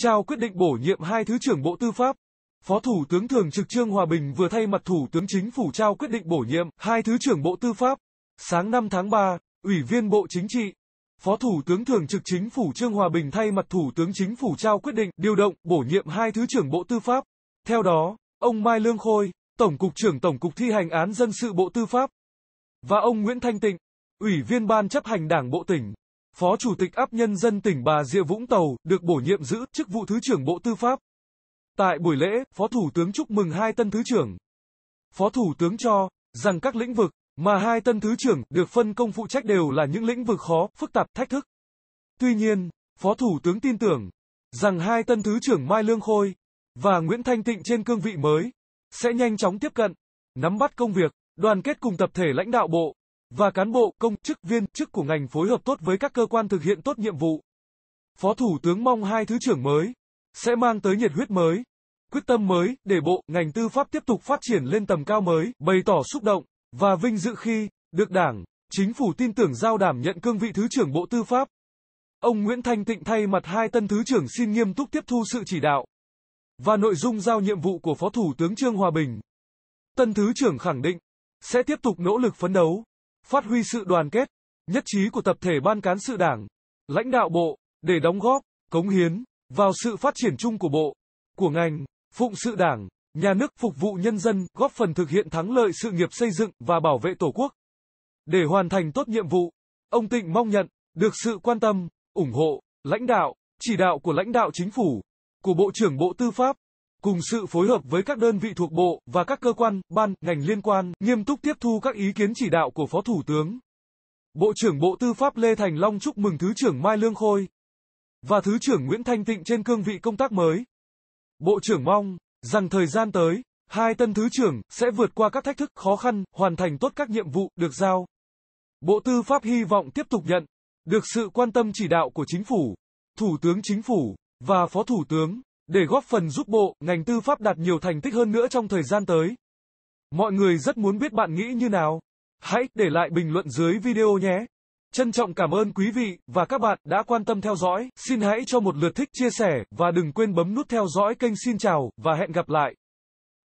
trao quyết định bổ nhiệm hai thứ trưởng Bộ Tư pháp. Phó Thủ tướng Thường trực Trương Hòa Bình vừa thay mặt Thủ tướng Chính phủ trao quyết định bổ nhiệm hai thứ trưởng Bộ Tư pháp. Sáng 5 tháng 3, Ủy viên Bộ Chính trị, Phó Thủ tướng Thường trực Chính phủ Trương Hòa Bình thay mặt Thủ tướng Chính phủ trao quyết định điều động bổ nhiệm hai thứ trưởng Bộ Tư pháp. Theo đó, ông Mai Lương Khôi, Tổng cục trưởng Tổng cục thi hành án dân sự Bộ Tư pháp và ông Nguyễn Thanh Tịnh, Ủy viên Ban chấp hành Đảng Bộ tỉnh Phó Chủ tịch áp nhân dân tỉnh Bà Rịa Vũng Tàu, được bổ nhiệm giữ chức vụ Thứ trưởng Bộ Tư pháp. Tại buổi lễ, Phó Thủ tướng chúc mừng hai tân Thứ trưởng. Phó Thủ tướng cho rằng các lĩnh vực mà hai tân Thứ trưởng được phân công phụ trách đều là những lĩnh vực khó, phức tạp, thách thức. Tuy nhiên, Phó Thủ tướng tin tưởng rằng hai tân Thứ trưởng Mai Lương Khôi và Nguyễn Thanh Tịnh trên cương vị mới sẽ nhanh chóng tiếp cận, nắm bắt công việc, đoàn kết cùng tập thể lãnh đạo bộ và cán bộ, công chức viên chức của ngành phối hợp tốt với các cơ quan thực hiện tốt nhiệm vụ. Phó Thủ tướng mong hai thứ trưởng mới sẽ mang tới nhiệt huyết mới, quyết tâm mới để bộ ngành tư pháp tiếp tục phát triển lên tầm cao mới, bày tỏ xúc động và vinh dự khi được Đảng, chính phủ tin tưởng giao đảm nhận cương vị thứ trưởng Bộ Tư pháp. Ông Nguyễn Thanh Tịnh thay mặt hai tân thứ trưởng xin nghiêm túc tiếp thu sự chỉ đạo và nội dung giao nhiệm vụ của Phó Thủ tướng Trương Hòa Bình. Tân thứ trưởng khẳng định sẽ tiếp tục nỗ lực phấn đấu phát huy sự đoàn kết, nhất trí của tập thể ban cán sự đảng, lãnh đạo bộ, để đóng góp, cống hiến, vào sự phát triển chung của bộ, của ngành, phụng sự đảng, nhà nước phục vụ nhân dân, góp phần thực hiện thắng lợi sự nghiệp xây dựng và bảo vệ Tổ quốc. Để hoàn thành tốt nhiệm vụ, ông Tịnh mong nhận được sự quan tâm, ủng hộ, lãnh đạo, chỉ đạo của lãnh đạo chính phủ, của Bộ trưởng Bộ Tư pháp, cùng sự phối hợp với các đơn vị thuộc bộ và các cơ quan, ban, ngành liên quan, nghiêm túc tiếp thu các ý kiến chỉ đạo của Phó Thủ tướng. Bộ trưởng Bộ Tư pháp Lê Thành Long chúc mừng Thứ trưởng Mai Lương Khôi và Thứ trưởng Nguyễn Thanh Tịnh trên cương vị công tác mới. Bộ trưởng mong rằng thời gian tới, hai tân Thứ trưởng sẽ vượt qua các thách thức khó khăn, hoàn thành tốt các nhiệm vụ được giao. Bộ Tư pháp hy vọng tiếp tục nhận được sự quan tâm chỉ đạo của Chính phủ, Thủ tướng Chính phủ và Phó Thủ tướng để góp phần giúp bộ, ngành tư pháp đạt nhiều thành tích hơn nữa trong thời gian tới. Mọi người rất muốn biết bạn nghĩ như nào. Hãy để lại bình luận dưới video nhé. Trân trọng cảm ơn quý vị và các bạn đã quan tâm theo dõi, xin hãy cho một lượt thích chia sẻ và đừng quên bấm nút theo dõi kênh xin chào và hẹn gặp lại.